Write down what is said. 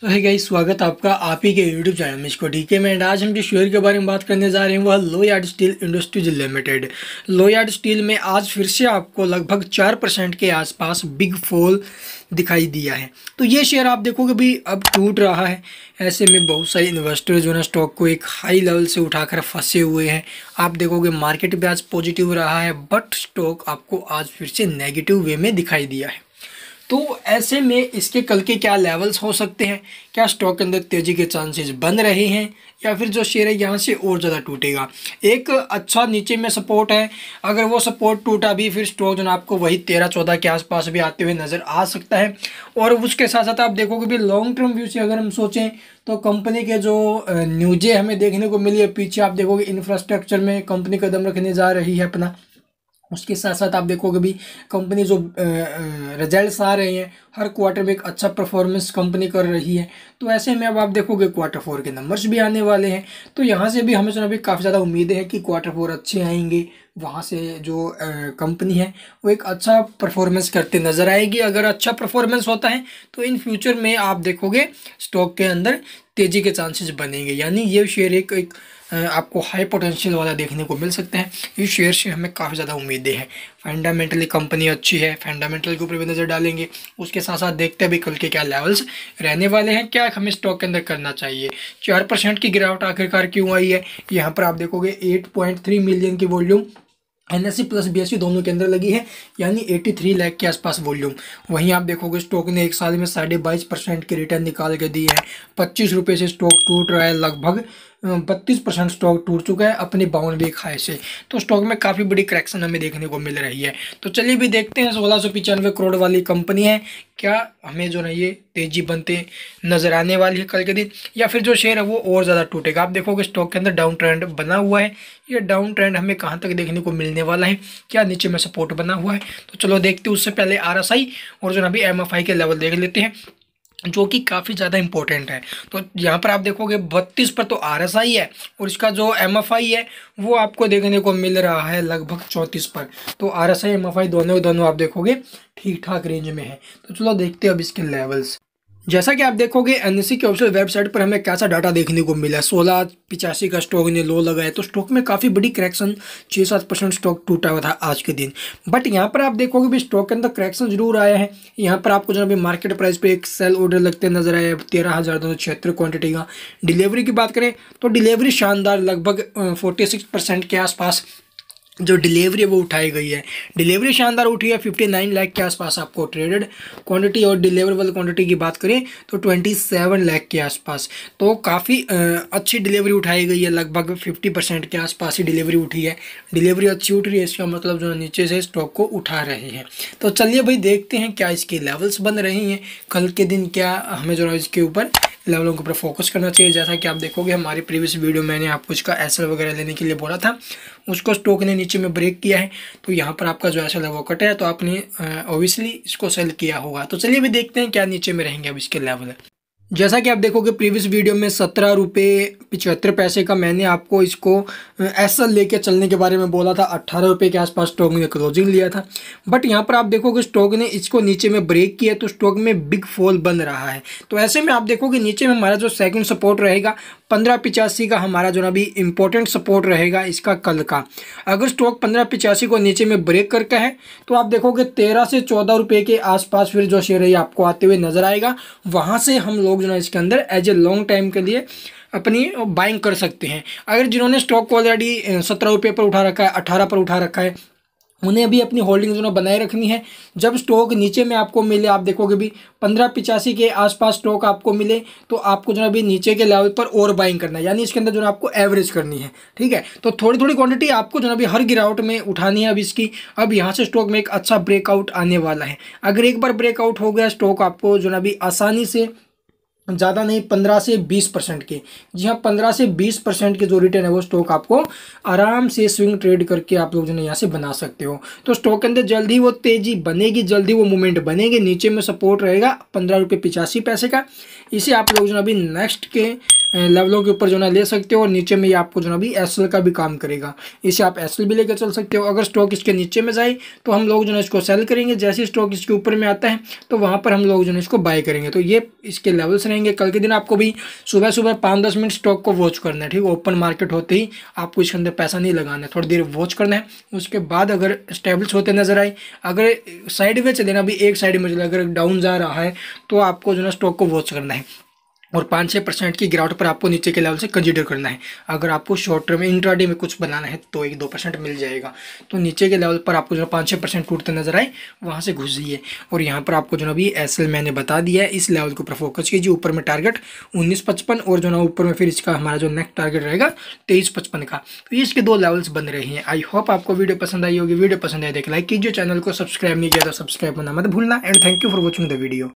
सो है गाइस स्वागत आपका आप ही के यूट्यूब चैनल में इसको डीके में आज हम जिस शेयर के बारे में बात करने जा रहे हैं वह Lloyds steel industries limited Lloyds steel में आज फिर से आपको लगभग चार परसेंट के आसपास बिग फॉल दिखाई दिया है तो ये शेयर आप देखोगे भी अब टूट रहा है ऐसे में बहुत सारे इन्वेस्टर जो है स्टॉक को एक हाई लेवल से उठाकर फंसे हुए हैं आप देखोगे मार्केट भी आज पॉजिटिव रहा है बट स्टॉक आपको आज फिर से नेगेटिव वे में दिखाई दिया है तो ऐसे में इसके कल के क्या लेवल्स हो सकते हैं क्या स्टॉक के अंदर तेज़ी के चांसेस बन रहे हैं या फिर जो शेयर है यहाँ से और ज़्यादा टूटेगा एक अच्छा नीचे में सपोर्ट है अगर वो सपोर्ट टूटा भी फिर स्टॉक जो ना आपको वही तेरह चौदह के आसपास भी आते हुए नज़र आ सकता है और उसके साथ साथ आप देखोगे भी लॉन्ग टर्म व्यू से अगर हम सोचें तो कंपनी के जो न्यूज़ें हमें देखने को मिली है पीछे आप देखोगे इंफ्रास्ट्रक्चर में कंपनी कदम रखने जा रही है अपना उसके साथ साथ आप देखोगे भी कंपनी जो रिजल्ट्स आ रहे हैं हर क्वार्टर में एक अच्छा परफॉर्मेंस कंपनी कर रही है तो ऐसे में अब आप देखोगे क्वार्टर फोर के नंबर्स भी आने वाले हैं तो यहाँ से भी हमें सुना भी काफ़ी ज़्यादा उम्मीदें हैं कि क्वार्टर फोर अच्छे आएंगे वहाँ से जो कंपनी है वो एक अच्छा परफॉर्मेंस करते नज़र आएगी अगर अच्छा परफॉर्मेंस होता है तो इन फ्यूचर में आप देखोगे स्टॉक के अंदर तेज़ी के चांसेस बनेंगे यानी ये शेयर एक, एक आपको हाई पोटेंशियल वाला देखने को मिल सकते हैं इस शेयर से हमें काफ़ी ज़्यादा उम्मीदें हैं फंडामेंटली कंपनी अच्छी है फंडामेंटल के ऊपर भी नज़र डालेंगे उसके साथ साथ देखते हैं भी कल के क्या लेवल्स रहने वाले हैं क्या हमें स्टॉक के अंदर करना चाहिए चार परसेंट की गिरावट आखिरकार क्यों आई है यहाँ पर आप देखोगे एट पॉइंट थ्री मिलियन की volume N S C plus B S C दोनों के अंदर लगी है यानी एट्टी थ्री लाख के आसपास वॉल्यूम वहीं आप देखोगे स्टॉक ने एक साल में साढ़े बाईस परसेंट के रिटर्न निकाल के दिए हैं पच्चीस रुपये से स्टॉक टूट रहा है लगभग बत्तीस परसेंट स्टॉक टूट चुका है अपने बाउंड्री वीक हाई से तो स्टॉक में काफ़ी बड़ी करेक्शन हमें देखने को मिल रही है तो चलिए भी देखते हैं सोलह सौ पचानवे करोड़ वाली कंपनी है क्या हमें जो ना ये तेजी बनते नज़र आने वाली है कल के दिन या फिर जो शेयर है वो और ज़्यादा टूटेगा आप देखोगे स्टॉक के अंदर डाउन ट्रेंड बना हुआ है ये डाउन ट्रेंड हमें कहाँ तक देखने को मिलने वाला है क्या नीचे में सपोर्ट बना हुआ है तो चलो देखते उससे पहले आर और जो ना अभी एम के लेवल देख लेते हैं जो कि काफ़ी ज़्यादा इंपॉर्टेंट है तो यहाँ पर आप देखोगे बत्तीस पर तो आर एस आई है और इसका जो एम एफ आई है वो आपको देखने को मिल रहा है लगभग चौंतीस पर तो R S I M F I दोनों दोनों आप देखोगे ठीक ठाक रेंज में है तो चलो देखते हैं अब इसके लेवल्स जैसा कि आप देखोगे एनएससी के ऑफिशियल वेबसाइट पर हमें कैसा डाटा देखने को मिला है सोलह पिचासी का स्टॉक ने लो लगाया तो स्टॉक में काफ़ी बड़ी करेक्शन छः सात परसेंट स्टॉक टूटा हुआ था आज के दिन बट यहाँ पर आप देखोगे भी स्टॉक के अंदर करेक्शन जरूर आया है यहाँ पर आपको जो अभी मार्केट प्राइस पर एक सेल ऑर्डर लगते नजर आया तेरह हज़ार दो सौ छिहत्तर क्वान्टिटी का डिलीवरी की बात करें तो डिलीवरी शानदार लगभग फोर्टी सिक्स परसेंट के आसपास जो डिलीवरी है वो उठाई गई है डिलीवरी शानदार उठी है 59 लाख के आसपास आपको ट्रेडेड क्वांटिटी और डिलीवरेबल क्वांटिटी की बात करें तो 27 लाख के आसपास तो काफ़ी अच्छी डिलीवरी उठाई गई है लगभग 50 परसेंट के आसपास ही डिलीवरी उठी है डिलीवरी अच्छी उठ रही है इसका मतलब जो नीचे से स्टॉक को उठा रहे हैं तो चलिए भाई देखते हैं क्या इसकी लेवल्स बन रही हैं कल के दिन क्या हमें जो है इसके ऊपर लेवलों के ऊपर फोकस करना चाहिए जैसा कि आप देखोगे हमारी प्रीवियस वीडियो मैंने आपको इसका एसल वगैरह लेने के लिए बोला था उसको स्टॉक ने नीचे में ब्रेक किया है तो यहाँ पर आपका जो एसल है वो कट है तो आपने ओबियसली इसको सेल किया होगा तो चलिए भी देखते हैं क्या नीचे में रहेंगे अब इसके लेवल जैसा कि आप देखोगे प्रीवियस वीडियो में सत्रह रुपये पिचहत्तर पैसे का मैंने आपको इसको ऐसा लेके चलने के बारे में बोला था अट्ठारह रुपये के आसपास स्टॉक ने क्लोजिंग लिया था बट यहाँ पर आप देखोगे स्टॉक ने इसको नीचे में ब्रेक किया तो स्टॉक में बिग फॉल बन रहा है तो ऐसे में आप देखोगे नीचे में हमारा जो सेकेंड सपोर्ट रहेगा पंद्रह पिचासी का हमारा जो ना अभी इम्पोर्टेंट सपोर्ट रहेगा इसका कल का अगर स्टॉक पंद्रह पिचासी को नीचे में ब्रेक करके है तो आप देखोगे तेरह से चौदह रुपये के आसपास फिर जो शेयर है आपको आते हुए नजर आएगा वहाँ से हम लोग लोग जो है इसके अंदर एज ए लॉन्ग टाइम के लिए अपनी बाइंग कर सकते हैं अगर जिन्होंने स्टॉक को ऑलरेडी सत्रह रुपये पर उठा रखा है अठारह पर उठा रखा है उन्हें अभी अपनी होल्डिंग जो बनाए रखनी है जब स्टॉक नीचे में आपको मिले आप देखोगे भी पंद्रह पिचासी के आसपास स्टॉक आपको मिले तो आपको जो है अभी नीचे के लेवल पर और बाइंग करना है यानी इसके अंदर जो है आपको एवरेज करनी है ठीक है तो थोड़ी थोड़ी क्वांटिटी आपको जो है अभी हर गिरावट में उठानी है अब इसकी अब यहाँ से स्टॉक में एक अच्छा ब्रेकआउट आने वाला है अगर एक बार ब्रेकआउट हो गया स्टॉक आपको जो है अभी आसानी से ज़्यादा नहीं पंद्रह से बीस परसेंट के जी हाँ पंद्रह से बीस परसेंट के जो रिटर्न है वो स्टॉक आपको आराम से स्विंग ट्रेड करके आप लोग जो है यहाँ से बना सकते हो तो स्टॉक के अंदर जल्दी वो तेजी बनेगी जल्दी वो मूवमेंट बनेगी नीचे में सपोर्ट रहेगा पंद्रह रुपये पिचासी पैसे का इसे आप लोग जो अभी नेक्स्ट के लेवलों के ऊपर जो ना ले सकते हो और नीचे में ये आपको जो ना अभी एस का भी काम करेगा इसे आप एस भी लेकर चल सकते हो अगर स्टॉक इसके नीचे में जाए तो हम लोग जो ना इसको सेल करेंगे जैसे स्टॉक इसके ऊपर में आता है तो वहाँ पर हम लोग जो ना इसको बाय करेंगे तो ये इसके लेवल्स रहेंगे कल के दिन आपको भी सुबह सुबह पाँच दस मिनट स्टॉक को वॉच करना है ठीक ओपन मार्केट होते ही आपको इसके अंदर पैसा नहीं लगाना है थोड़ी देर वॉच करना है उसके बाद अगर स्टेबल्स होते नजर आए अगर साइड में चले ना भी एक साइड में चले अगर डाउन जा रहा है तो आपको जो ना स्टॉक को वॉच करना है और पाँच छः परसेंट की गिरावट पर आपको नीचे के लेवल से कंसिडर करना है अगर आपको शॉर्ट टर्म में इंट्राडे में कुछ बनाना है तो एक दो परसेंट मिल जाएगा तो नीचे के लेवल पर आपको जो है पाँच छः परसेंट टूटते नजर आए वहाँ से घुस जाइए और यहाँ पर आपको जो है अभी एस मैंने बता दिया है इस लेवल के ऊपर फोकस कीजिए ऊपर में टारगेट उन्नीस और जो ना ऊपर में फिर इसका हमारा जो नेक्स्ट टारगेट रहेगा तेईस पचपन का तो इसके दो लेवल्स बन रहे हैं आई होप आपको वीडियो पसंद आई होगी वीडियो पसंद आए देख लाइक कीजिए चैनल को सब्सक्राइब नहीं किया तो सब्सक्राइब करना मत भूलना and thank you for watching the video